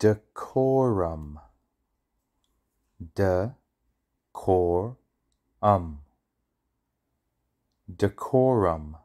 decorum de cor um decorum